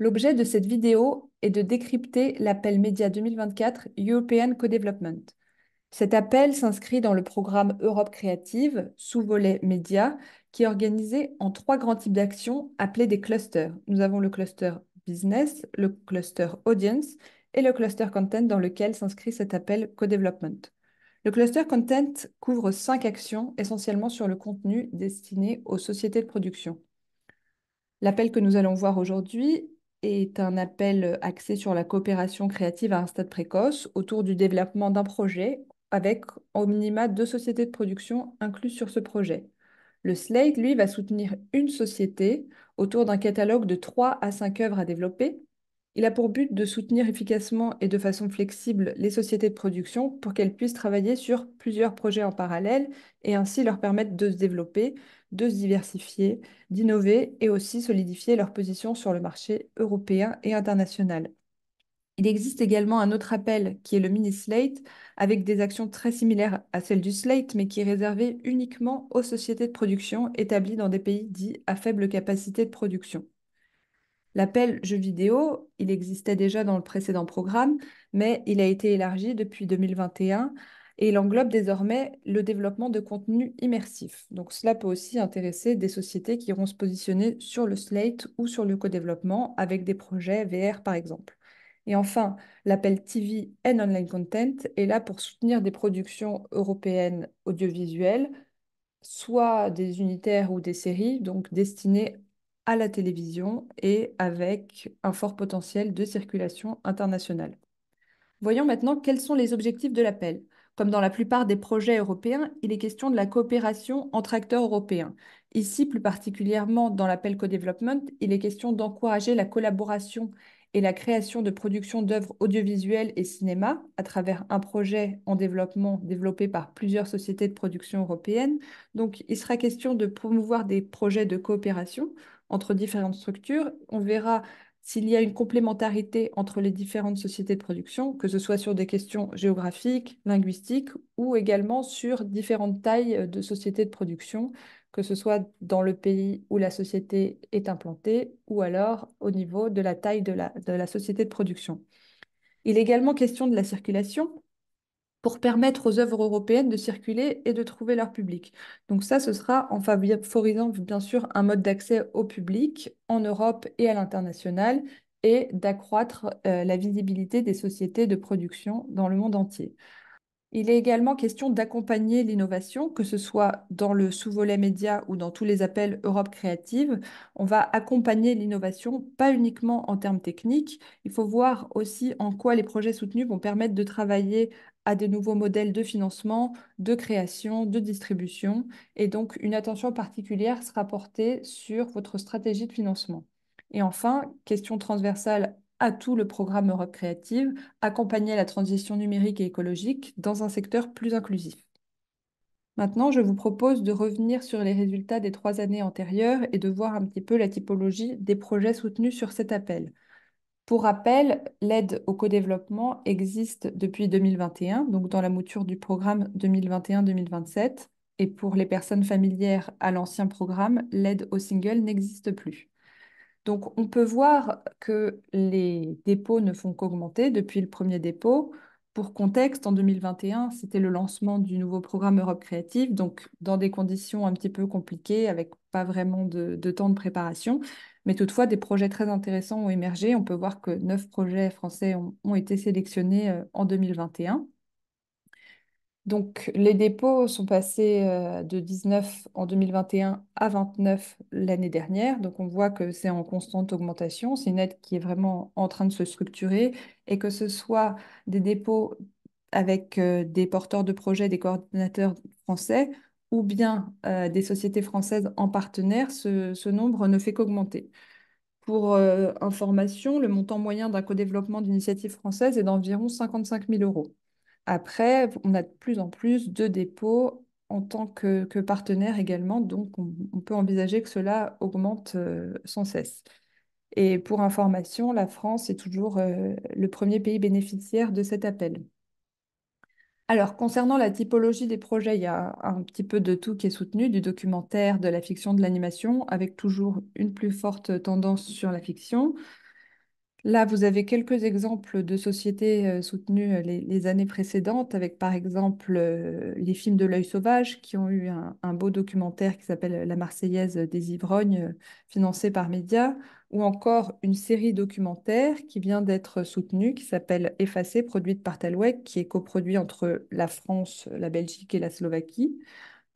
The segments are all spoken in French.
L'objet de cette vidéo est de décrypter l'appel Média 2024 European Co-Development. Cet appel s'inscrit dans le programme Europe créative, sous volet Média, qui est organisé en trois grands types d'actions appelés des clusters. Nous avons le cluster business, le cluster audience et le cluster content dans lequel s'inscrit cet appel Co-Development. Le cluster content couvre cinq actions essentiellement sur le contenu destiné aux sociétés de production. L'appel que nous allons voir aujourd'hui est un appel euh, axé sur la coopération créative à un stade précoce autour du développement d'un projet avec au minima deux sociétés de production incluses sur ce projet. Le Slate, lui, va soutenir une société autour d'un catalogue de trois à 5 œuvres à développer il a pour but de soutenir efficacement et de façon flexible les sociétés de production pour qu'elles puissent travailler sur plusieurs projets en parallèle et ainsi leur permettre de se développer, de se diversifier, d'innover et aussi solidifier leur position sur le marché européen et international. Il existe également un autre appel qui est le mini-slate, avec des actions très similaires à celles du slate, mais qui est réservé uniquement aux sociétés de production établies dans des pays dits à faible capacité de production. L'appel jeu vidéo, il existait déjà dans le précédent programme, mais il a été élargi depuis 2021 et il englobe désormais le développement de contenus immersifs. Donc cela peut aussi intéresser des sociétés qui iront se positionner sur le Slate ou sur le co-développement avec des projets VR par exemple. Et enfin, l'appel TV and Online Content est là pour soutenir des productions européennes audiovisuelles, soit des unitaires ou des séries, donc destinées à la télévision et avec un fort potentiel de circulation internationale. Voyons maintenant quels sont les objectifs de l'appel. Comme dans la plupart des projets européens, il est question de la coopération entre acteurs européens. Ici, plus particulièrement dans l'appel co-development, il est question d'encourager la collaboration et la création de productions d'œuvres audiovisuelles et cinéma à travers un projet en développement développé par plusieurs sociétés de production européennes. Donc, il sera question de promouvoir des projets de coopération entre différentes structures. On verra s'il y a une complémentarité entre les différentes sociétés de production, que ce soit sur des questions géographiques, linguistiques ou également sur différentes tailles de sociétés de production, que ce soit dans le pays où la société est implantée ou alors au niveau de la taille de la, société de production. Il est également question de la circulation, pour permettre aux œuvres européennes de circuler et de trouver leur public. Donc ça, ce sera en favorisant bien sûr un mode d'accès au public en Europe et à l'international et d'accroître euh, la visibilité des sociétés de production dans le monde entier. Il est également question d'accompagner l'innovation, que ce soit dans le sous-volet média ou dans tous les appels Europe créative. On va accompagner l'innovation, pas uniquement en termes techniques. Il faut voir aussi en quoi les projets soutenus vont permettre de travailler à des nouveaux modèles de financement, de création, de distribution. Et donc, une attention particulière sera portée sur votre stratégie de financement. Et enfin, question transversale à tout le programme Europe Créative, accompagner la transition numérique et écologique dans un secteur plus inclusif. Maintenant, je vous propose de revenir sur les résultats des trois années antérieures et de voir un petit peu la typologie des projets soutenus sur cet appel. Pour rappel, l'aide au co-développement existe depuis 2021, donc dans la mouture du programme 2021-2027. Et pour les personnes familières à l'ancien programme, l'aide au single n'existe plus. Donc on peut voir que les dépôts ne font qu'augmenter depuis le premier dépôt. Pour contexte, en 2021, c'était le lancement du nouveau programme Europe Créative, donc dans des conditions un petit peu compliquées, avec pas vraiment de, de temps de préparation. Mais toutefois, des projets très intéressants ont émergé. On peut voir que neuf projets français ont, été sélectionnés euh, en 2021. Donc, les dépôts sont passés euh, de 19 en 2021 à 29 l'année dernière. Donc, on voit que c'est en constante augmentation. C'est une aide qui est vraiment en train de se structurer. Et que ce soit des dépôts avec euh, des porteurs de projets, des coordinateurs français, ou bien euh, des sociétés françaises en partenaire, ce, nombre ne fait qu'augmenter. Pour euh, information, le montant moyen d'un co-développement d'initiative française est d'environ 55 000 euros. Après, on a de plus en plus de dépôts en tant que, partenaire également, donc on, peut envisager que cela augmente euh, sans cesse. Et pour information, la France est toujours le premier pays bénéficiaire de cet appel. Alors, concernant la typologie des projets, il y a un petit peu de tout qui est soutenu, du documentaire, de la fiction, de l'animation, avec toujours une plus forte tendance sur la fiction. Là, vous avez quelques exemples de sociétés euh, soutenues euh, les, années précédentes, avec par exemple euh, les films de l'œil sauvage qui ont eu un, beau documentaire qui s'appelle La Marseillaise des ivrognes, financé par Média, ou encore une série documentaire qui vient d'être soutenue, qui s'appelle Effacé, produite par Talweg, qui est coproduit entre la France, la Belgique et la Slovaquie.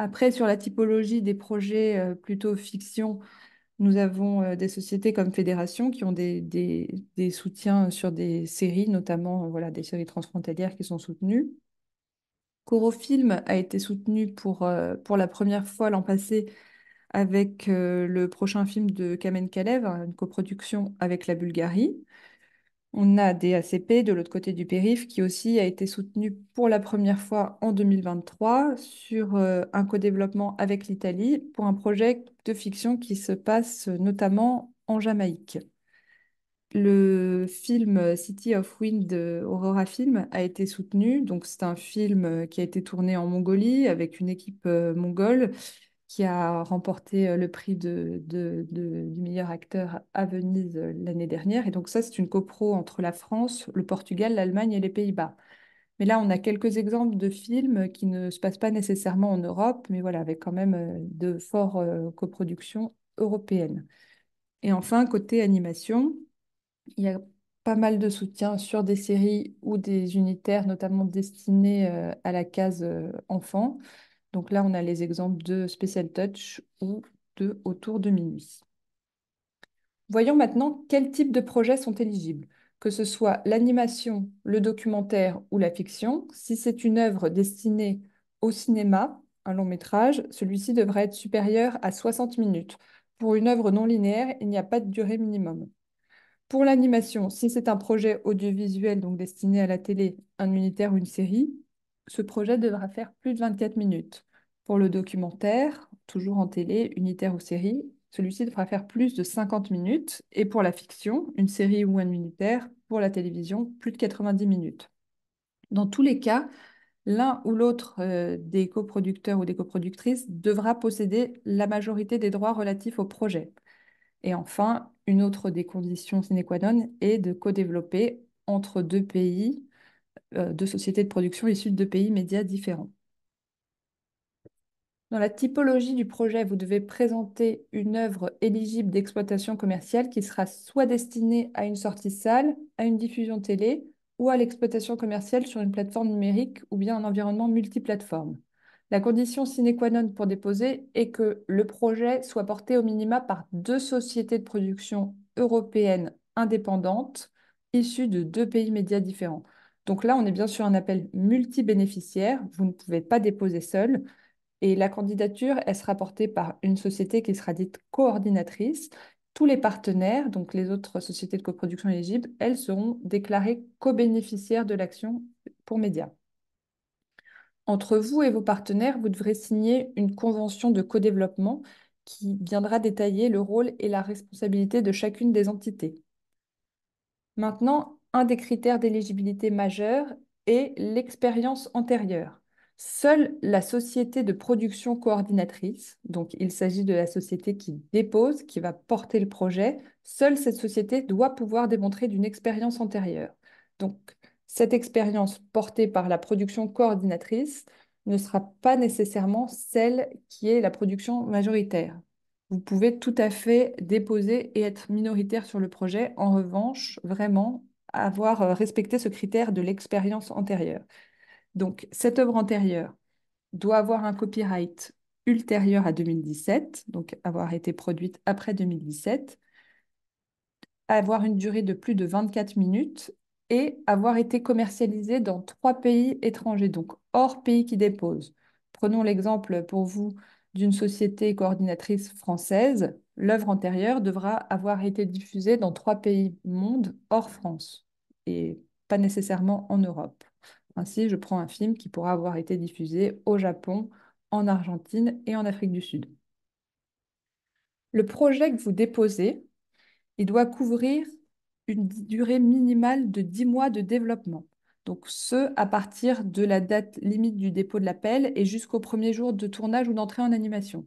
Après, sur la typologie des projets plutôt fiction, nous avons euh, des sociétés comme Fédération qui ont des, soutiens euh, sur des séries, notamment euh, voilà, des séries transfrontalières qui sont soutenues. Corofilm a été soutenu pour, pour la première fois l'an passé avec le prochain film de Kamen Kalev, hein, une coproduction avec la Bulgarie. On a des ACP de l'autre côté du périph' qui aussi a été soutenu pour la première fois en 2023 sur euh, un co-développement avec l'Italie pour un projet de fiction qui se passe notamment en Jamaïque. Le film City of Wind Aurora Film a été soutenu. Donc, c'est un film qui a été tourné en Mongolie avec une équipe euh, mongole qui a remporté euh, le prix de, du meilleur acteur à Venise euh, l'année dernière. Et donc ça, c'est une copro entre la France, le Portugal, l'Allemagne et les Pays-Bas. Mais là, on a quelques exemples de films qui ne se passent pas nécessairement en Europe, mais voilà, avec quand même euh, de fortes coproductions européennes. Et enfin, côté animation, il y a pas mal de soutien sur des séries ou des unitaires, notamment destinés à la case enfant. Donc là, on a les exemples de Special Touch ou de Autour de minuit. Voyons maintenant quels types de projets sont éligibles, que ce soit l'animation, le documentaire ou la fiction. Si c'est une œuvre destinée au cinéma, un long métrage, celui-ci devrait être supérieur à 60 minutes. Pour une œuvre non linéaire, il n'y a pas de durée minimum. Pour l'animation, si c'est un projet audiovisuel, donc destiné à la télé, un unitaire ou une série, ce projet devra faire plus de 24 minutes. Pour le documentaire, toujours en télé, unitaire ou série, celui-ci devra faire plus de 50 minutes. Et pour la fiction, une série ou un unitaire, pour la télévision, plus de 90 minutes. Dans tous les cas, l'un ou l'autre euh, des coproducteurs ou des coproductrices devra posséder la majorité des droits relatifs au projet. Et enfin, une autre des conditions sine qua non est de co-développer entre deux pays euh, de sociétés de production issues de pays médias différents. Dans la typologie du projet, vous devez présenter une œuvre éligible d'exploitation commerciale qui sera soit destinée à une sortie salle, à une diffusion télé ou à l'exploitation commerciale sur une plateforme numérique ou bien un environnement multiplateforme. La condition sine qua non pour déposer est que le projet soit porté au minima par deux sociétés de production européennes indépendantes issues de deux pays médias différents. Donc là, on est bien sûr un appel multi-bénéficiaire. Vous ne pouvez pas déposer seul. Et la candidature, elle sera portée par une société qui sera dite coordinatrice. Tous les partenaires, donc les autres sociétés de coproduction éligibles, elles seront déclarées co-bénéficiaires de l'action pour médias. Entre vous et vos partenaires, vous devrez signer une convention de co-développement qui viendra détailler le rôle et la responsabilité de chacune des entités. Maintenant, un des critères d'éligibilité majeur est l'expérience antérieure. Seule la société de production coordinatrice, donc il s'agit de la société qui dépose, qui va porter le projet, seule cette société doit pouvoir démontrer d'une expérience antérieure. Donc cette expérience portée par la production coordinatrice ne sera pas nécessairement celle qui est la production majoritaire. Vous pouvez tout à fait déposer et être minoritaire sur le projet. En revanche, vraiment, avoir euh, respecté ce critère de l'expérience antérieure. Donc, cette œuvre antérieure doit avoir un copyright ultérieur à 2017, donc avoir été produite après 2017, avoir une durée de plus de 24 minutes et avoir été commercialisée dans trois pays étrangers, donc hors pays qui dépose. Prenons l'exemple pour vous d'une société coordinatrice française l'œuvre antérieure devra avoir été diffusée dans trois pays monde hors France et pas nécessairement en Europe. Ainsi, je prends un film qui pourra avoir été diffusé au Japon, en Argentine et en Afrique du Sud. Le projet que vous déposez, il doit couvrir une durée minimale de 10 mois de développement. Donc ce, à partir de la date limite du dépôt de l'appel et jusqu'au premier jour de tournage ou d'entrée en animation.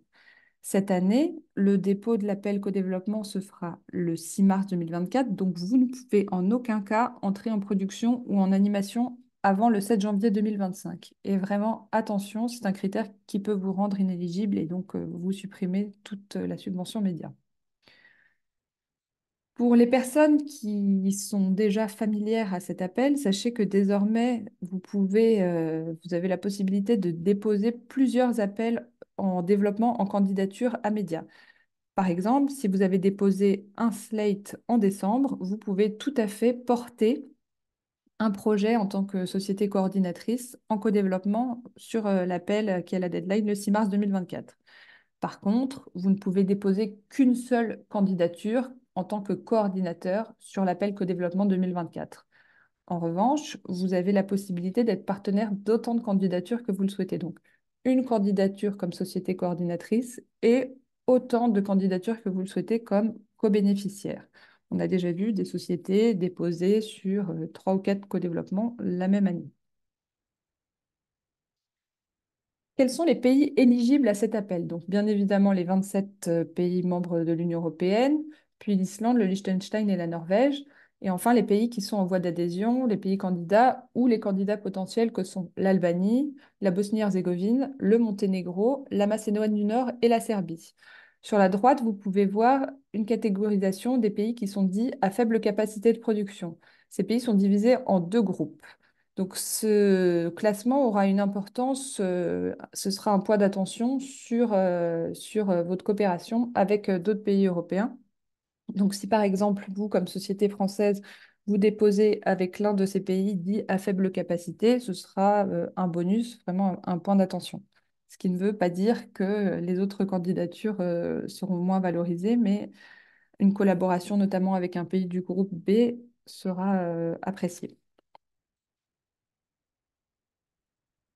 Cette année, le dépôt de l'appel co-développement se fera le 6 mars 2024, donc vous ne pouvez en aucun cas entrer en production ou en animation avant le 7 janvier 2025. Et vraiment, attention, c'est un critère qui peut vous rendre inéligible et donc euh, vous supprimer toute la subvention média. Pour les personnes qui sont déjà familières à cet appel, sachez que désormais, euh, vous avez la possibilité de déposer plusieurs appels en développement en candidature à médias. Par exemple, si vous avez déposé un slate en décembre, vous pouvez tout à fait porter un projet en tant que société coordinatrice en co-développement sur euh, l'appel qui a la deadline le 6 mars 2024. Par contre, vous ne pouvez déposer qu'une seule candidature en tant que coordinateur sur l'appel co-développement 2024. En revanche, vous avez la possibilité d'être partenaire d'autant de candidatures que vous le souhaitez. Donc, une candidature comme société coordinatrice et autant de candidatures que vous le souhaitez comme co-bénéficiaire. On a déjà vu des sociétés déposées sur euh, trois ou quatre co-développements la même année. Quels sont les pays éligibles à cet appel Donc, bien évidemment, les 27 euh, pays membres de l'Union européenne, puis l'Islande, le Liechtenstein et la Norvège. Et enfin, les pays qui sont en voie d'adhésion, les pays candidats ou les candidats potentiels que sont l'Albanie, la Bosnie-Herzégovine, le Monténégro, la Macédoine du Nord et la Serbie. Sur la droite, vous pouvez voir une catégorisation des pays qui sont dits à faible capacité de production. Ces pays sont divisés en deux groupes. Donc ce classement aura une importance, euh, ce sera un poids d'attention sur, euh, sur euh, votre coopération avec d'autres pays européens. Donc si par exemple, vous, comme société française, vous déposez avec l'un de ces pays dits à faible capacité, ce sera euh, un bonus, vraiment un, point d'attention. Ce qui ne veut pas dire que les autres candidatures euh, seront moins valorisées, mais une collaboration notamment avec un pays du groupe B sera euh, appréciée.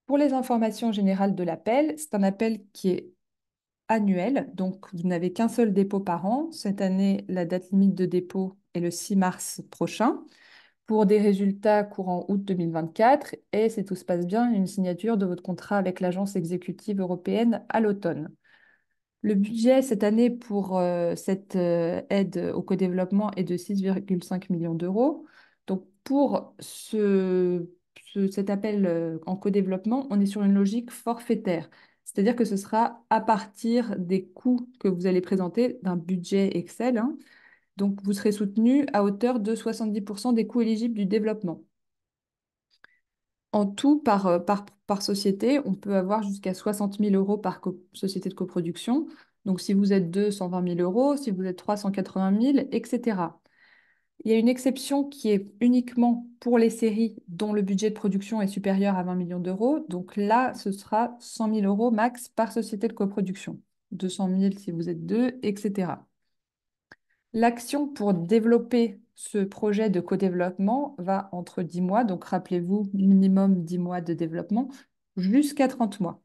Pour les informations générales de l'appel, c'est un appel qui est annuel. Donc, vous n'avez qu'un seul dépôt par an. Cette année, la date limite de dépôt est le 6 mars prochain pour des résultats courant août 2024. Et si tout se passe bien, une signature de votre contrat avec l'Agence exécutive européenne à l'automne. Le budget cette année pour euh, cette euh, aide au co-développement est de 6,5 millions d'euros. Donc, pour ce cet appel euh, en co-développement, on est sur une logique forfaitaire. C'est-à-dire que ce sera à partir des coûts que vous allez présenter d'un budget Excel. Hein. Donc, vous serez soutenu à hauteur de 70% des coûts éligibles du développement. En tout, par, euh, par société, on peut avoir jusqu'à 60 000 euros par société de coproduction. Donc, si vous êtes 2, 120 000 euros, si vous êtes 3, 180 000, etc. Il y a une exception qui est uniquement pour les séries dont le budget de production est supérieur à 20 millions d'euros. Donc là, ce sera 100 000 euros max par société de coproduction. 200 000 si vous êtes deux, etc. L'action pour développer ce projet de co-développement va entre 10 mois, donc rappelez-vous, minimum 10 mois de développement, jusqu'à 30 mois.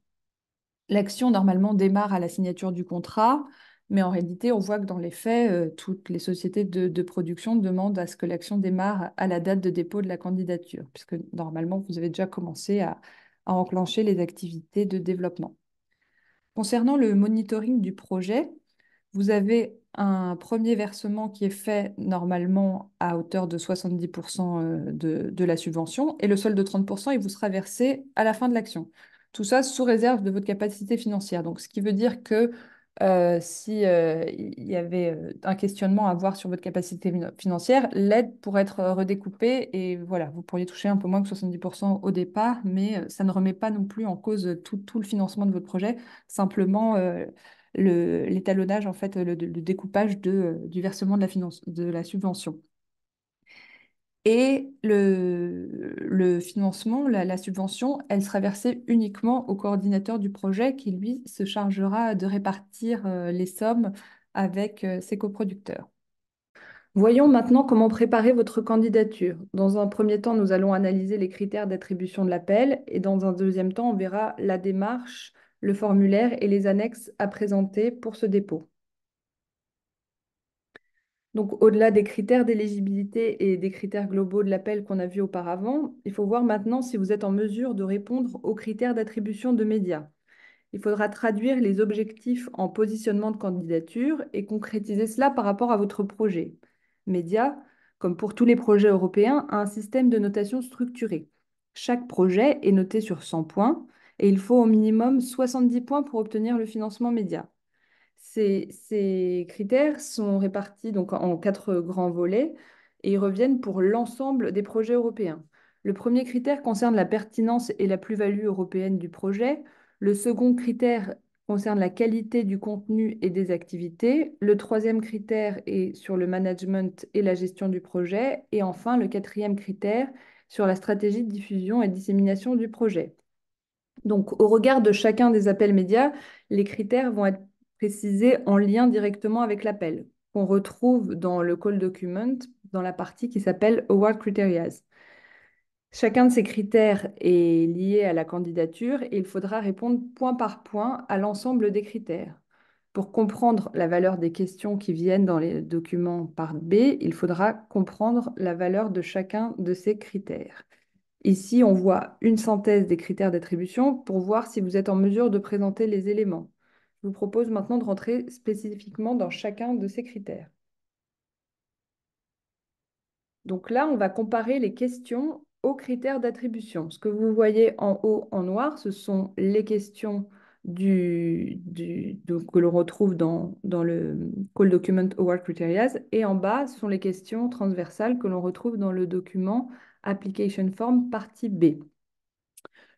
L'action normalement démarre à la signature du contrat. Mais en réalité, on voit que dans les faits, euh, toutes les sociétés de, production demandent à ce que l'action démarre à la date de dépôt de la candidature, puisque normalement, vous avez déjà commencé à, enclencher les activités de développement. Concernant le monitoring du projet, vous avez un premier versement qui est fait normalement à hauteur de 70% euh, de, de, la subvention et le solde de 30%, il vous sera versé à la fin de l'action. Tout ça sous réserve de votre capacité financière. Donc, ce qui veut dire que euh, si s'il euh, y avait euh, un questionnement à avoir sur votre capacité financière, l'aide pourrait être redécoupée et voilà, vous pourriez toucher un peu moins que 70% au départ, mais ça ne remet pas non plus en cause tout, le financement de votre projet, simplement l'étalonnage, en fait, le, découpage du versement de la, de la subvention. Et le, financement, la, subvention, elle sera versée uniquement au coordinateur du projet qui, lui, se chargera de répartir euh, les sommes avec euh, ses coproducteurs. Voyons maintenant comment préparer votre candidature. Dans un premier temps, nous allons analyser les critères d'attribution de l'appel et dans un deuxième temps, on verra la démarche, le formulaire et les annexes à présenter pour ce dépôt. Donc, au-delà des critères d'éligibilité et des critères globaux de l'appel qu'on a vu auparavant, il faut voir maintenant si vous êtes en mesure de répondre aux critères d'attribution de médias. Il faudra traduire les objectifs en positionnement de candidature et concrétiser cela par rapport à votre projet. Médias, comme pour tous les projets européens, a un système de notation structuré. Chaque projet est noté sur 100 points et il faut au minimum 70 points pour obtenir le financement média. Ces, critères sont répartis donc en quatre euh, grands volets et ils reviennent pour l'ensemble des projets européens. Le premier critère concerne la pertinence et la plus-value européenne du projet. Le second critère concerne la qualité du contenu et des activités. Le troisième critère est sur le management et la gestion du projet. Et enfin, le quatrième critère sur la stratégie de diffusion et de dissémination du projet. Donc, au regard de chacun des appels médias, les critères vont être précisé en lien directement avec l'appel, qu'on retrouve dans le call document, dans la partie qui s'appelle Award Criteria. Chacun de ces critères est lié à la candidature et il faudra répondre point par point à l'ensemble des critères. Pour comprendre la valeur des questions qui viennent dans les documents par B, il faudra comprendre la valeur de chacun de ces critères. Ici, on voit une synthèse des critères d'attribution pour voir si vous êtes en mesure de présenter les éléments. Je vous propose maintenant de rentrer spécifiquement dans chacun de ces critères. Donc là, on va comparer les questions aux critères d'attribution. Ce que vous voyez en haut en noir, ce sont les questions que l'on retrouve dans, dans le Call Document Award Criteria. Et en bas, ce sont les questions transversales que l'on retrouve dans le document Application Form partie B.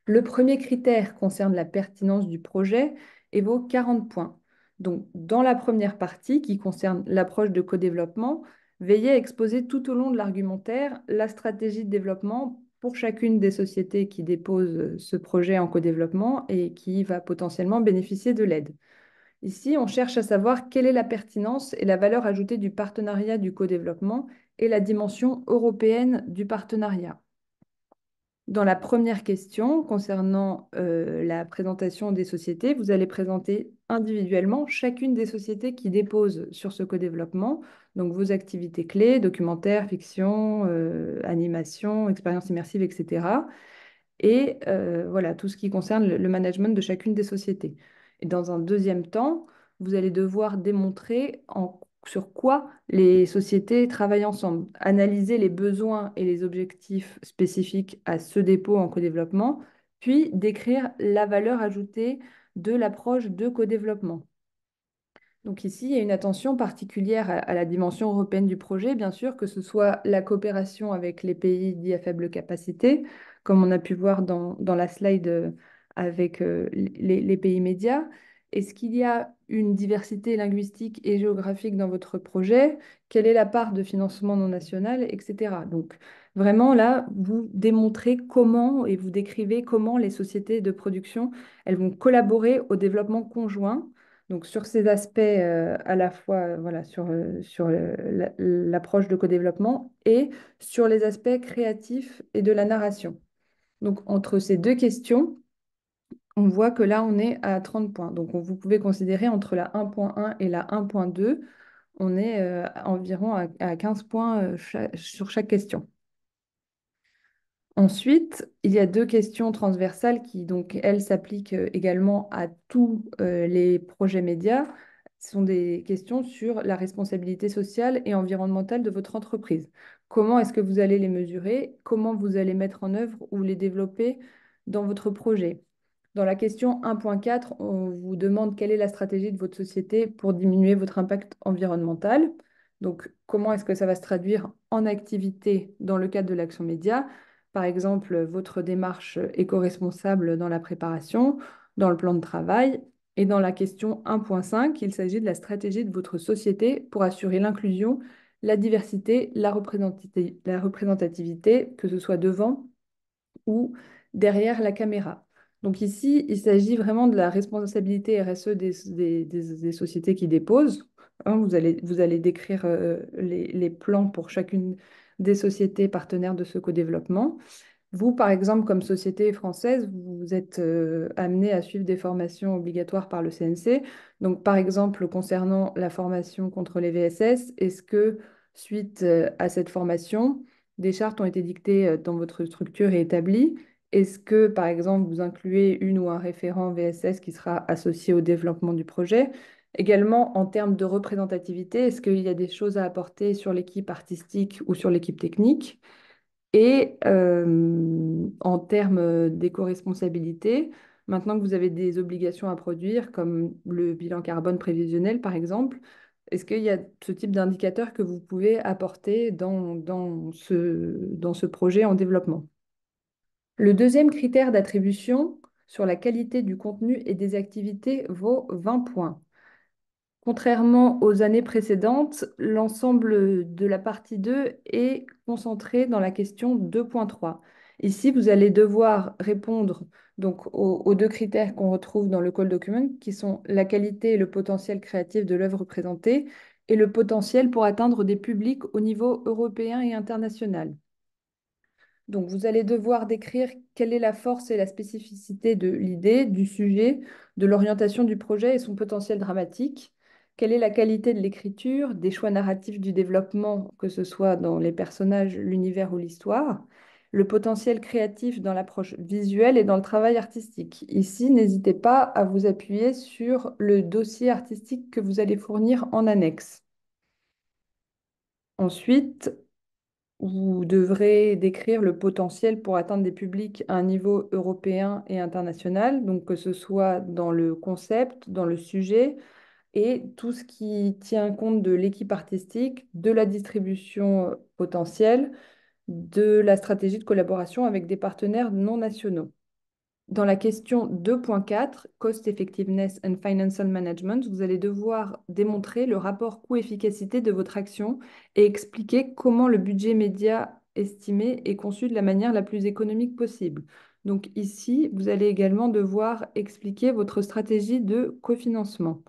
Le premier critère concerne la pertinence du projet et 40 points. Donc, dans la première partie, qui concerne l'approche de co-développement, veillez à exposer tout au long de l'argumentaire la stratégie de développement pour chacune des sociétés qui déposent ce projet en co-développement et qui va potentiellement bénéficier de l'aide. Ici, on cherche à savoir quelle est la pertinence et la valeur ajoutée du partenariat du co-développement et la dimension européenne du partenariat. Dans la première question concernant euh, la présentation des sociétés, vous allez présenter individuellement chacune des sociétés qui déposent sur ce co-développement, donc vos activités clés, documentaires, fiction, euh, animations, expériences immersives, etc. Et euh, voilà, tout ce qui concerne le management de chacune des sociétés. Et dans un deuxième temps, vous allez devoir démontrer en sur quoi les sociétés travaillent ensemble, analyser les besoins et les objectifs spécifiques à ce dépôt en co-développement, puis décrire la valeur ajoutée de l'approche de co-développement. Donc ici, il y a une attention particulière à la dimension européenne du projet, bien sûr, que ce soit la coopération avec les pays dits à faible capacité, comme on a pu voir dans, la slide euh, avec euh, les pays médias, est-ce qu'il y a une diversité linguistique et géographique dans votre projet Quelle est la part de financement non national, etc. Donc vraiment là, vous démontrez comment et vous décrivez comment les sociétés de production, elles vont collaborer au développement conjoint. Donc sur ces aspects euh, à la fois euh, voilà, sur, euh, sur l'approche de co-développement et sur les aspects créatifs et de la narration. Donc entre ces deux questions, on voit que là, on est à 30 points. Donc, vous pouvez considérer entre la 1.1 et la 1.2, on est euh, environ à, 15 points euh, sur chaque question. Ensuite, il y a deux questions transversales qui, donc, elles s'appliquent euh, également à tous les projets médias. Ce sont des questions sur la responsabilité sociale et environnementale de votre entreprise. Comment est-ce que vous allez les mesurer Comment vous allez mettre en œuvre ou les développer dans votre projet dans la question 1.4, on vous demande quelle est la stratégie de votre société pour diminuer votre impact environnemental. Donc, comment est-ce que ça va se traduire en activité dans le cadre de l'action média Par exemple, votre démarche éco-responsable dans la préparation, dans le plan de travail. Et dans la question 1.5, il s'agit de la stratégie de votre société pour assurer l'inclusion, la diversité, la, représentativité, la représentativité, que ce soit devant ou derrière la caméra. Donc ici, il s'agit vraiment de la responsabilité RSE des, sociétés qui déposent. Hein. vous, allez, décrire euh, les, plans pour chacune des sociétés partenaires de ce co-développement. Vous, par exemple, comme société française, vous êtes euh, amené à suivre des formations obligatoires par le CNC. Donc, par exemple, concernant la formation contre les VSS, est-ce que suite euh, à cette formation, des chartes ont été dictées dans votre structure et établies est-ce que, par exemple, vous incluez une ou un référent VSS qui sera associé au développement du projet Également, en termes de représentativité, est-ce qu'il y a des choses à apporter sur l'équipe artistique ou sur l'équipe technique Et euh, en termes d'éco-responsabilité, maintenant que vous avez des obligations à produire, comme le bilan carbone prévisionnel, par exemple, est-ce qu'il y a ce type d'indicateur que vous pouvez apporter dans, ce, dans ce projet en développement le deuxième critère d'attribution sur la qualité du contenu et des activités vaut 20 points. Contrairement aux années précédentes, l'ensemble de la partie 2 est concentré dans la question 2.3. Ici, vous allez devoir répondre donc, aux, aux deux critères qu'on retrouve dans le call document, qui sont la qualité et le potentiel créatif de l'œuvre présentée, et le potentiel pour atteindre des publics au niveau européen et international. Donc, vous allez devoir décrire quelle est la force et la spécificité de l'idée, du sujet, de l'orientation du projet et son potentiel dramatique. Quelle est la qualité de l'écriture, des choix narratifs du développement, que ce soit dans les personnages, l'univers ou l'histoire le potentiel créatif dans l'approche visuelle et dans le travail artistique. Ici, n'hésitez pas à vous appuyer sur le dossier artistique que vous allez fournir en annexe. Ensuite, vous devrez décrire le potentiel pour atteindre des publics à un niveau européen et international, donc que ce soit dans le concept, dans le sujet, et tout ce qui tient compte de l'équipe artistique, de la distribution euh, potentielle, de la stratégie de collaboration avec des partenaires non nationaux. Dans la question 2.4, Cost Effectiveness and Financial Management, vous allez devoir démontrer le rapport coût-efficacité de votre action et expliquer comment le budget média estimé est conçu de la manière la plus économique possible. Donc ici, vous allez également devoir expliquer votre stratégie de cofinancement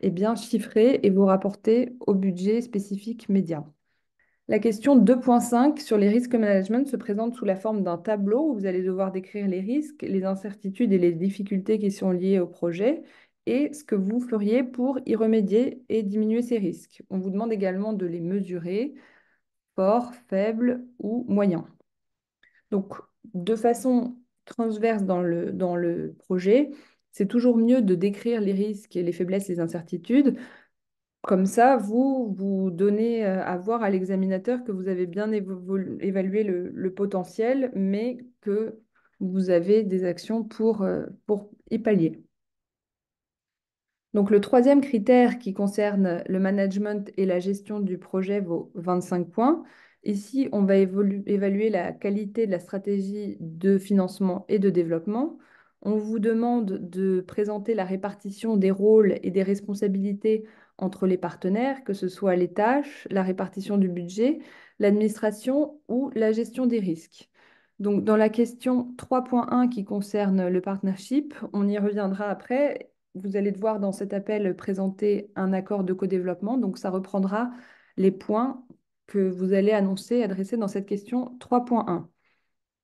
et bien chiffrer et vous rapporter au budget spécifique média. La question 2.5 sur les risques management se présente sous la forme d'un tableau où vous allez devoir décrire les risques, les incertitudes et les difficultés qui sont liées au projet et ce que vous feriez pour y remédier et diminuer ces risques. On vous demande également de les mesurer, fort, faible ou moyens. Donc, de façon transverse dans le, dans le projet, c'est toujours mieux de décrire les risques et les faiblesses, les incertitudes, comme ça, vous, vous donnez euh, à voir à l'examinateur que vous avez bien évalué le, potentiel, mais que vous avez des actions pour, euh, pour y pallier. Donc le troisième critère qui concerne le management et la gestion du projet vaut 25 points. Ici, on va évaluer la qualité de la stratégie de financement et de développement. On vous demande de présenter la répartition des rôles et des responsabilités entre les partenaires, que ce soit les tâches, la répartition du budget, l'administration ou la gestion des risques. Donc, dans la question 3.1 qui concerne le partnership, on y reviendra après. Vous allez devoir dans cet appel présenter un accord de co-développement. Donc, ça reprendra les points que vous allez annoncer, adresser dans cette question 3.1.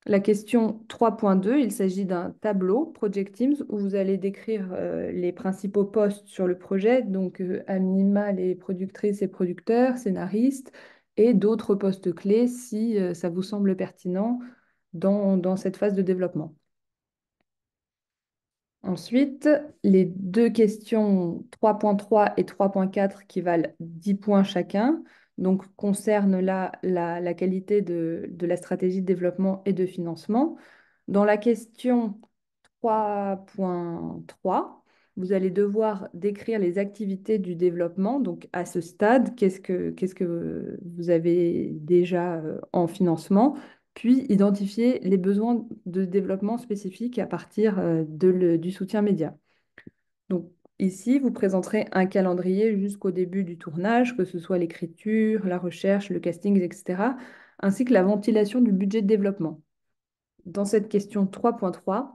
La question 3.2, il s'agit d'un tableau Project Teams où vous allez décrire euh, les principaux postes sur le projet, donc euh, à les productrices et producteurs, scénaristes et d'autres postes clés si euh, ça vous semble pertinent dans, dans cette phase de développement. Ensuite, les deux questions 3.3 et 3.4 qui valent 10 points chacun donc concerne là la, la, qualité de, de, la stratégie de développement et de financement. Dans la question 3.3, vous allez devoir décrire les activités du développement. Donc à ce stade, qu'est-ce que, que vous avez déjà euh, en financement puis identifier les besoins de développement spécifiques à partir euh, du soutien média. Donc, Ici, vous présenterez un calendrier jusqu'au début du tournage, que ce soit l'écriture, la recherche, le casting, etc., ainsi que la ventilation du budget de développement. Dans cette question 3.3,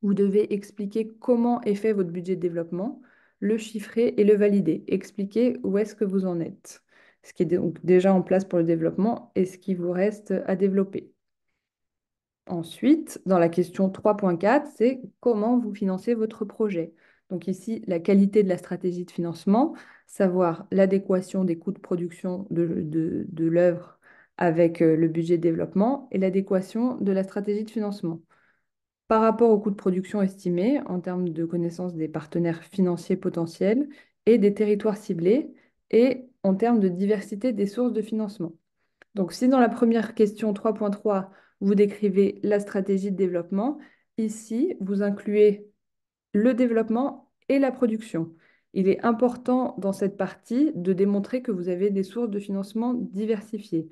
vous devez expliquer comment est fait votre budget de développement, le chiffrer et le valider. Expliquer où est-ce que vous en êtes, ce qui est donc déjà en place pour le développement et ce qui vous reste à développer. Ensuite, dans la question 3.4, c'est comment vous financez votre projet. Donc ici, la qualité de la stratégie de financement, savoir l'adéquation des coûts de production de, l'œuvre avec euh, le budget de développement et l'adéquation de la stratégie de financement. Par rapport aux coûts de production estimés en termes de connaissance des partenaires financiers potentiels et des territoires ciblés et en termes de diversité des sources de financement. Donc si dans la première question 3.3, vous décrivez la stratégie de développement, ici, vous incluez le développement et la production. Il est important dans cette partie de démontrer que vous avez des sources de financement diversifiées.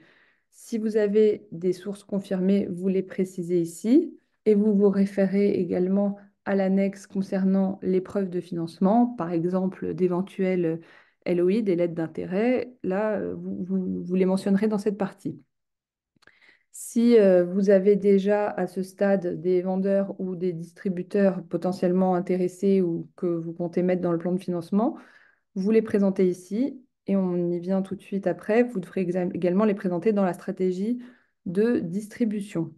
Si vous avez des sources confirmées, vous les précisez ici et vous vous référez également à l'annexe concernant les preuves de financement, par exemple d'éventuels LOI, des lettres d'intérêt. Là, euh, vous les mentionnerez dans cette partie. Si euh, vous avez déjà à ce stade des vendeurs ou des distributeurs potentiellement intéressés ou que vous comptez mettre dans le plan de financement, vous les présentez ici et on y vient tout de suite après. Vous devrez également les présenter dans la stratégie de distribution.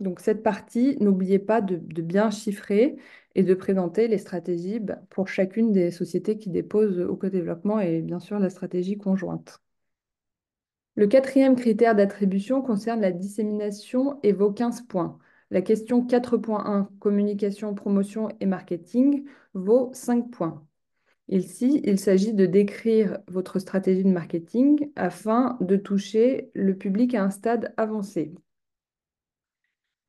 Donc cette partie, n'oubliez pas de, de, bien chiffrer et de présenter les stratégies bah, pour chacune des sociétés qui déposent au co-développement et bien sûr la stratégie conjointe. Le quatrième critère d'attribution concerne la dissémination et vaut 15 points. La question 4.1 communication, promotion et marketing vaut 5 points. Ici, il s'agit de décrire votre stratégie de marketing afin de toucher le public à un stade avancé.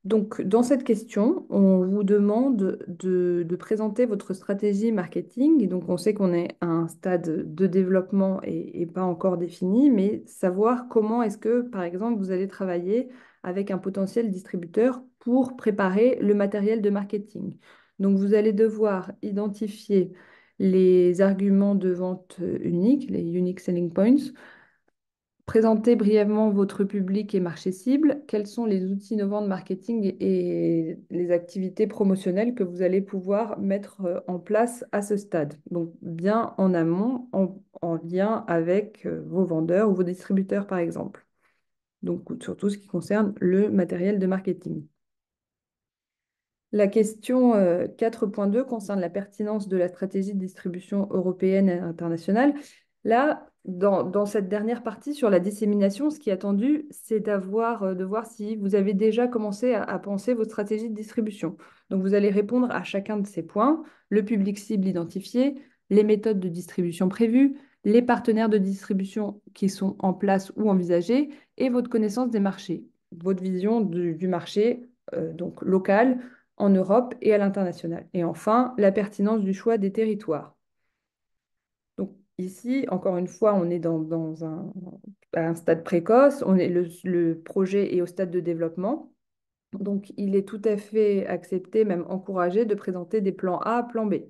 Donc, dans cette question, on vous demande de, présenter votre stratégie marketing. donc, on sait qu'on est à un stade de développement et, et pas encore défini, mais savoir comment est-ce que, par exemple, vous allez travailler avec un potentiel distributeur pour préparer le matériel de marketing. Donc, vous allez devoir identifier les arguments de vente uniques, les unique selling points, Présentez brièvement votre public et marché cible. Quels sont les outils innovants de marketing et les activités promotionnelles que vous allez pouvoir mettre euh, en place à ce stade Donc, bien en amont, en, lien avec euh, vos vendeurs ou vos distributeurs, par exemple. Donc, surtout ce qui concerne le matériel de marketing. La question 4.2 euh, concerne la pertinence de la stratégie de distribution européenne et internationale. Là, dans, cette dernière partie sur la dissémination, ce qui est attendu, c'est euh, de voir si vous avez déjà commencé à, penser vos stratégies de distribution. Donc, vous allez répondre à chacun de ces points, le public cible identifié, les méthodes de distribution prévues, les partenaires de distribution qui sont en place ou envisagés, et votre connaissance des marchés, votre vision du, marché euh, donc local en Europe et à l'international. Et enfin, la pertinence du choix des territoires ici, encore une fois, on est dans, un, un stade précoce, on est, le, projet est au stade de développement. Donc, il est tout à fait accepté, même encouragé, de présenter des plans A, plan B.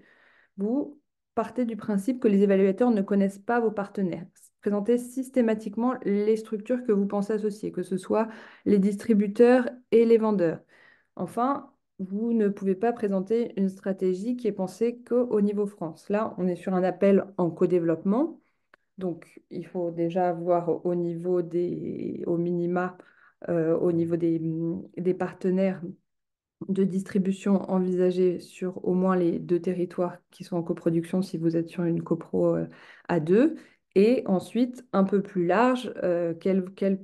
Vous partez du principe que les évaluateurs ne connaissent pas vos partenaires. Présentez systématiquement les structures que vous pensez associer, que ce soit les distributeurs et les vendeurs. Enfin, vous ne pouvez pas présenter une stratégie qui est pensée qu'au niveau France. Là, on est sur un appel en co-développement. Donc, il faut déjà voir au niveau des, au minima, euh, au niveau des, partenaires de distribution envisagés sur au moins les deux territoires qui sont en coproduction si vous êtes sur une copro euh, à deux. Et ensuite, un peu plus large, euh, quels, peuvent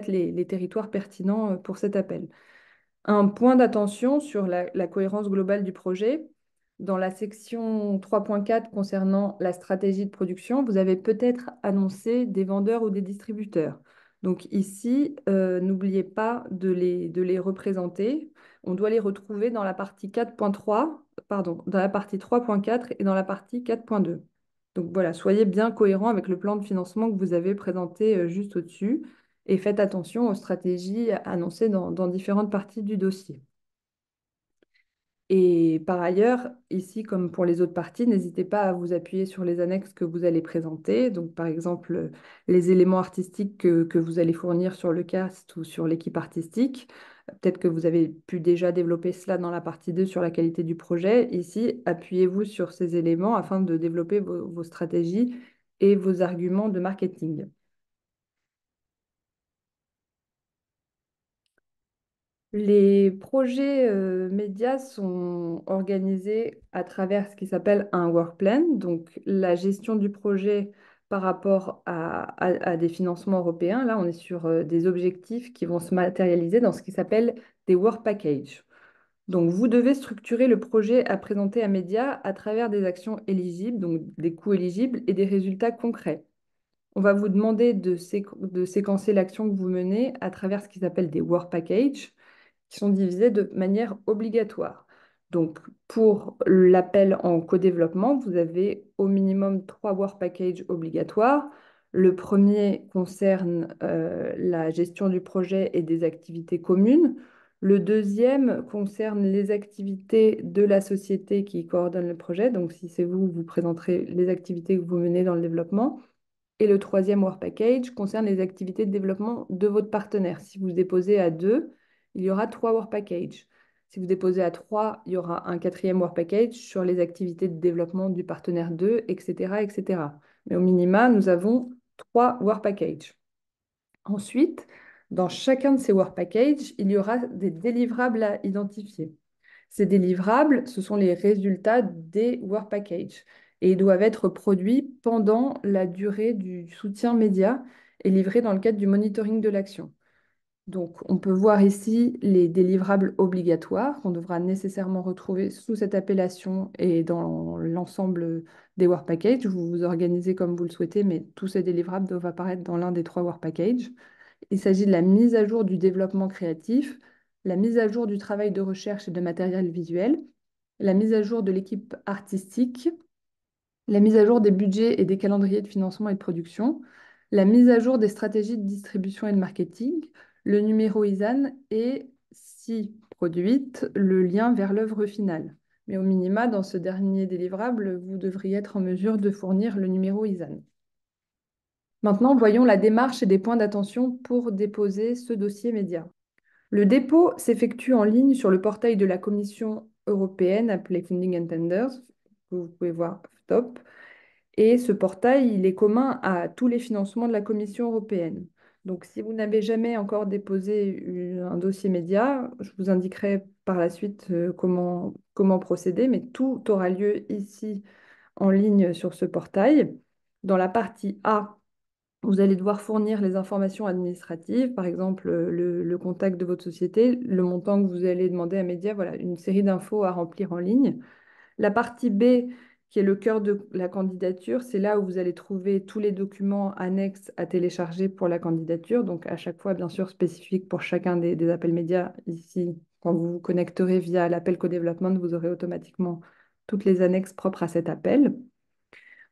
être les territoires pertinents pour cet appel un point d'attention sur la, cohérence globale du projet. Dans la section 3.4 concernant la stratégie de production, vous avez peut-être annoncé des vendeurs ou des distributeurs. Donc ici, euh, n'oubliez pas de les, représenter. On doit les retrouver dans la partie 4.3, pardon, dans la partie 3.4 et dans la partie 4.2. Donc voilà, soyez bien cohérent avec le plan de financement que vous avez présenté euh, juste au-dessus et faites attention aux stratégies annoncées dans, différentes parties du dossier. Et par ailleurs, ici, comme pour les autres parties, n'hésitez pas à vous appuyer sur les annexes que vous allez présenter. Donc, par exemple, les éléments artistiques que, vous allez fournir sur le cast ou sur l'équipe artistique. Peut-être que vous avez pu déjà développer cela dans la partie 2 sur la qualité du projet. Ici, appuyez-vous sur ces éléments afin de développer vos stratégies et vos arguments de marketing. Les projets euh, médias sont organisés à travers ce qui s'appelle un work plan, donc la gestion du projet par rapport à, des financements européens. Là, on est sur euh, des objectifs qui vont se matérialiser dans ce qui s'appelle des work packages. Donc, vous devez structurer le projet à présenter à médias à travers des actions éligibles, donc des coûts éligibles et des résultats concrets. On va vous demander de, séquencer l'action que vous menez à travers ce qui s'appelle des work packages qui sont divisés de manière obligatoire. Donc, pour l'appel en co-développement, vous avez au minimum trois work packages obligatoires. Le premier concerne euh, la gestion du projet et des activités communes. Le deuxième concerne les activités de la société qui coordonne le projet. Donc, si c'est vous, vous présenterez les activités que vous menez dans le développement. Et le troisième work package concerne les activités de développement de votre partenaire. Si vous déposez à deux, il y aura trois work packages. Si vous déposez à trois, il y aura un quatrième work package sur les activités de développement du partenaire 2, etc. etc. Mais au minima, nous avons trois work packages. Ensuite, dans chacun de ces work packages, il y aura des délivrables à identifier. Ces délivrables, ce sont les résultats des work packages et ils doivent être produits pendant la durée du soutien média et livrés dans le cadre du monitoring de l'action. Donc, on peut voir ici les délivrables obligatoires qu'on devra nécessairement retrouver sous cette appellation et dans l'ensemble des work Packages. Vous vous organisez comme vous le souhaitez, mais tous ces délivrables doivent apparaître dans l'un des trois work Packages. Il s'agit de la mise à jour du développement créatif, la mise à jour du travail de recherche et de matériel visuel, la mise à jour de l'équipe artistique, la mise à jour des budgets et des calendriers de financement et de production, la mise à jour des stratégies de distribution et de marketing, le numéro ISAN est, si produite, le lien vers l'œuvre finale. Mais au minima, dans ce dernier délivrable, vous devriez être en mesure de fournir le numéro ISAN. Maintenant, voyons la démarche et des points d'attention pour déposer ce dossier média. Le dépôt s'effectue en ligne sur le portail de la Commission européenne appelé Funding and Tenders, que vous pouvez voir top. Et ce portail, il est commun à tous les financements de la Commission européenne. Donc, si vous n'avez jamais encore déposé un dossier média, je vous indiquerai par la suite euh, comment, procéder, mais tout aura lieu ici en ligne sur ce portail. Dans la partie A, vous allez devoir fournir les informations administratives, par exemple euh, le, le contact de votre société, le montant que vous allez demander à Média, voilà, une série d'infos à remplir en ligne. La partie B, qui est le cœur de la candidature. C'est là où vous allez trouver tous les documents annexes à télécharger pour la candidature. Donc, à chaque fois, bien sûr, spécifique pour chacun des, appels médias. Ici, quand vous vous connecterez via l'appel co-développement, vous aurez automatiquement toutes les annexes propres à cet appel.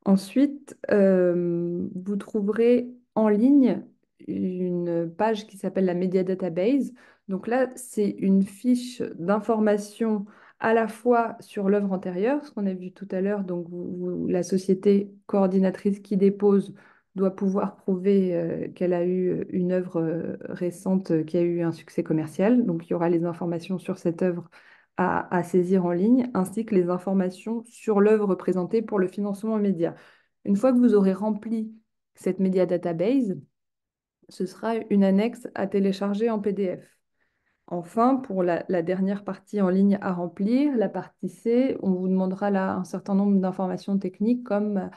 Ensuite, euh, vous trouverez en ligne une page qui s'appelle la Media Database. Donc là, c'est une fiche d'information à la fois sur l'œuvre antérieure, ce qu'on a vu tout à l'heure, donc la société coordinatrice qui dépose doit pouvoir prouver euh, qu'elle a eu euh, une œuvre euh, récente qui a eu un succès commercial. Donc il y aura les informations sur cette œuvre à, à saisir en ligne, ainsi que les informations sur l'œuvre présentée pour le financement média. Une fois que vous aurez rempli cette média database, ce sera une annexe à télécharger en PDF. Enfin, pour la, dernière partie en ligne à remplir, la partie C, on vous demandera là un certain nombre d'informations techniques comme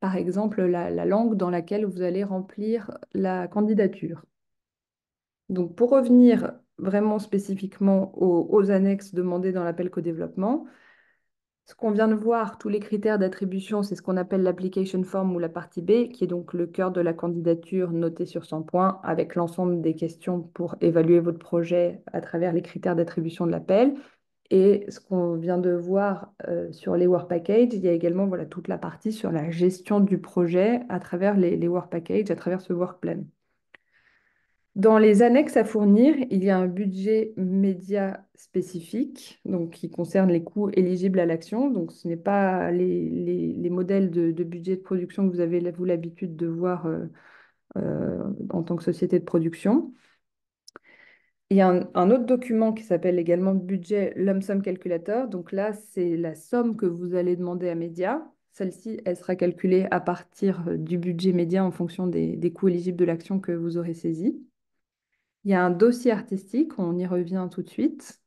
par exemple la, langue dans laquelle vous allez remplir la candidature. Donc pour revenir vraiment spécifiquement aux, aux annexes demandées dans l'appel co-développement, ce qu'on vient de voir, tous les critères d'attribution, c'est ce qu'on appelle l'application form ou la partie B, qui est donc le cœur de la candidature notée sur 100 points avec l'ensemble des questions pour évaluer votre projet à travers les critères d'attribution de l'appel. Et ce qu'on vient de voir euh, sur les Work Packages, il y a également voilà, toute la partie sur la gestion du projet à travers les, les Work Packages, à travers ce Work Plan. Dans les annexes à fournir, il y a un budget média spécifique, donc qui concerne les coûts éligibles à l'action. Donc, ce n'est pas les, modèles de, budget de production que vous avez, vous, l'habitude de voir euh, euh, en tant que société de production. Il y a un, autre document qui s'appelle également budget lump sum calculator. Donc là, c'est la somme que vous allez demander à Média. Celle-ci, elle sera calculée à partir du budget média en fonction des, des coûts éligibles de l'action que vous aurez saisie. Il y a un dossier artistique, on y revient tout de suite.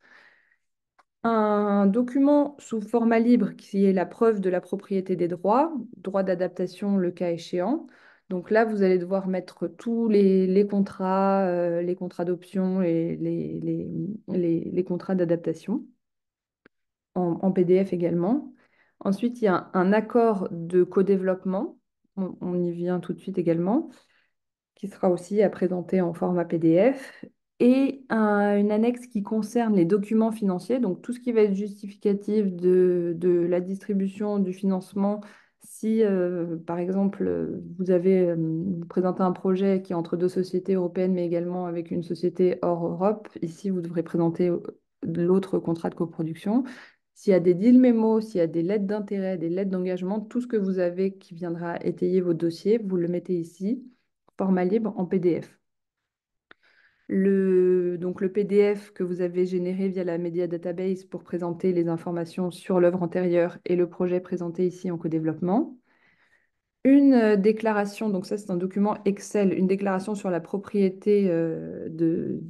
Un document sous format libre qui est la preuve de la propriété des droits, droit d'adaptation le cas échéant. Donc là, vous allez devoir mettre tous les, contrats, euh, les contrats d'option et les, contrats d'adaptation en, PDF également. Ensuite, il y a un, accord de co-développement. on y vient tout de suite également qui sera aussi à présenter en format PDF, et une annexe qui concerne les documents financiers, donc tout ce qui va être justificatif de, la distribution, du financement. Si, euh, par exemple, vous avez euh, présenté un projet qui est entre deux sociétés européennes, mais également avec une société hors Europe, ici, vous devrez présenter euh, l'autre contrat de coproduction. S'il y a des deals mémo, s'il y a des lettres d'intérêt, des lettres d'engagement, tout ce que vous avez qui viendra étayer vos dossiers, vous le mettez ici format libre en PDF. Le, donc le PDF que vous avez généré via la Media Database pour présenter les informations sur l'œuvre antérieure et le projet présenté ici en co-développement. Une euh, déclaration, donc ça c'est un document Excel, une déclaration sur la propriété euh, de,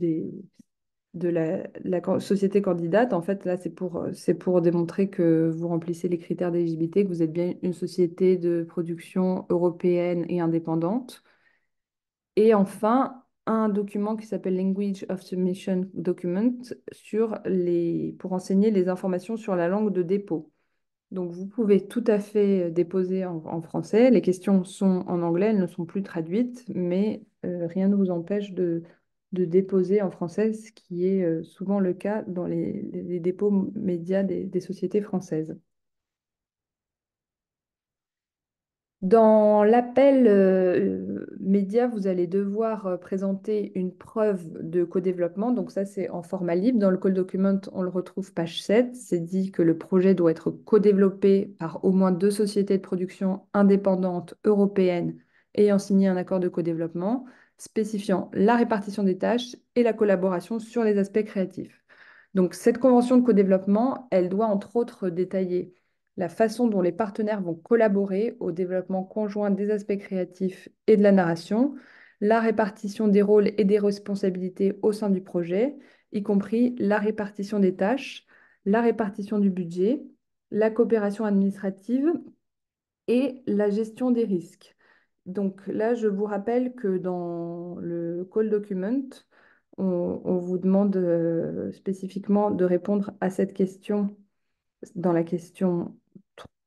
la, société candidate. En fait, là, c'est pour, pour démontrer que vous remplissez les critères d'éligibilité, que vous êtes bien une société de production européenne et indépendante, et enfin, un document qui s'appelle Language of Submission Document pour enseigner les informations sur la langue de dépôt. Donc vous pouvez tout à fait euh, déposer en, français. Les questions sont en anglais, elles ne sont plus traduites, mais euh, rien ne vous empêche de, déposer en français, ce qui est euh, souvent le cas dans les, dépôts médias des sociétés françaises. Dans l'appel euh, média, vous allez devoir euh, présenter une preuve de co-développement. Donc ça, c'est en format libre. Dans le call document, on le retrouve page 7. C'est dit que le projet doit être co-développé par au moins deux sociétés de production indépendantes européennes ayant signé un accord de co-développement, spécifiant la répartition des tâches et la collaboration sur les aspects créatifs. Donc cette convention de co-développement, elle doit entre autres détailler la façon dont les partenaires vont collaborer au développement conjoint des aspects créatifs et de la narration, la répartition des rôles et des responsabilités au sein du projet, y compris la répartition des tâches, la répartition du budget, la coopération administrative et la gestion des risques. Donc là, je vous rappelle que dans le call document, on, vous demande euh, spécifiquement de répondre à cette question dans la question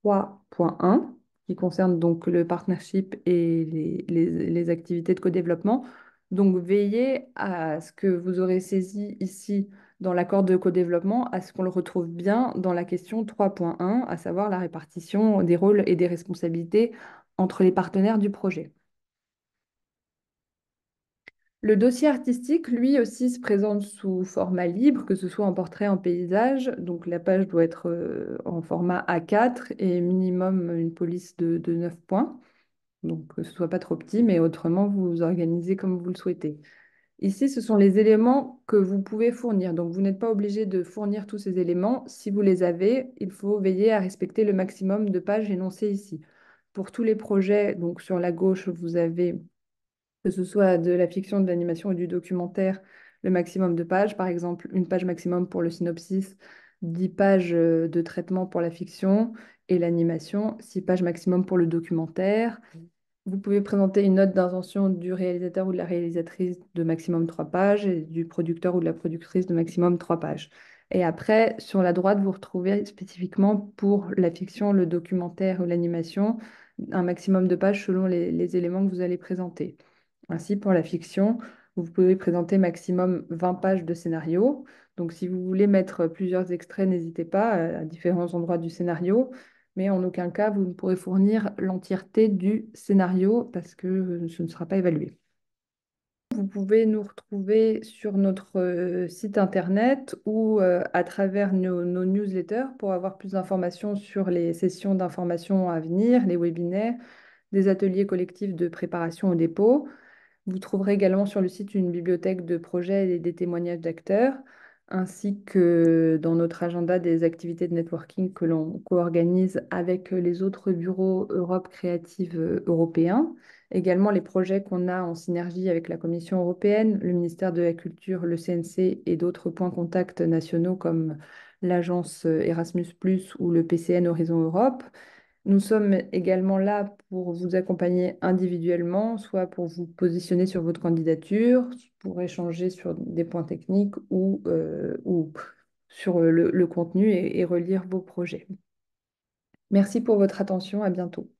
3.1, qui concerne donc le partnership et les, les, activités de co-développement. Donc, veillez à ce que vous aurez saisi ici dans l'accord de co-développement, à ce qu'on le retrouve bien dans la question 3.1, à savoir la répartition des rôles et des responsabilités entre les partenaires du projet. Le dossier artistique, lui aussi, se présente sous format libre, que ce soit en portrait, en paysage. Donc la page doit être euh, en format A4 et minimum une police de, 9 points. Donc que ce soit pas trop petit, mais autrement, vous vous organisez comme vous le souhaitez. Ici, ce sont les éléments que vous pouvez fournir. Donc vous n'êtes pas obligé de fournir tous ces éléments. Si vous les avez, il faut veiller à respecter le maximum de pages énoncées ici. Pour tous les projets, donc sur la gauche, vous avez que ce soit de la fiction, de l'animation ou du documentaire, le maximum de pages, par exemple une page maximum pour le synopsis, 10 pages euh, de traitement pour la fiction et l'animation, 6 pages maximum pour le documentaire. Vous pouvez présenter une note d'intention du réalisateur ou de la réalisatrice de maximum 3 pages et du producteur ou de la productrice de maximum 3 pages. Et après, sur la droite, vous retrouvez spécifiquement pour la fiction, le documentaire ou l'animation, un maximum de pages selon les, les éléments que vous allez présenter. Ainsi, pour la fiction, vous pouvez présenter maximum 20 pages de scénario. Donc, si vous voulez mettre plusieurs extraits, n'hésitez pas euh, à différents endroits du scénario. Mais en aucun cas, vous ne pourrez fournir l'entièreté du scénario parce que euh, ce ne sera pas évalué. Vous pouvez nous retrouver sur notre euh, site internet ou à travers nos, newsletters pour avoir plus d'informations sur les sessions d'information à venir, les webinaires, des ateliers collectifs de préparation au dépôt. Vous trouverez également sur le site une bibliothèque de projets et des témoignages d'acteurs, ainsi que dans notre agenda des activités de networking que l'on co-organise avec les autres bureaux Europe créative euh, européens. Également les projets qu'on a en synergie avec la Commission européenne, le ministère de la Culture, le CNC et d'autres points contacts nationaux comme l'agence euh, Erasmus ⁇ ou le PCN Horizon Europe. Nous sommes également là pour vous accompagner individuellement, soit pour vous positionner sur votre candidature, pour échanger sur des points techniques ou, euh, sur le, contenu et relire vos projets. Merci pour votre attention, à bientôt.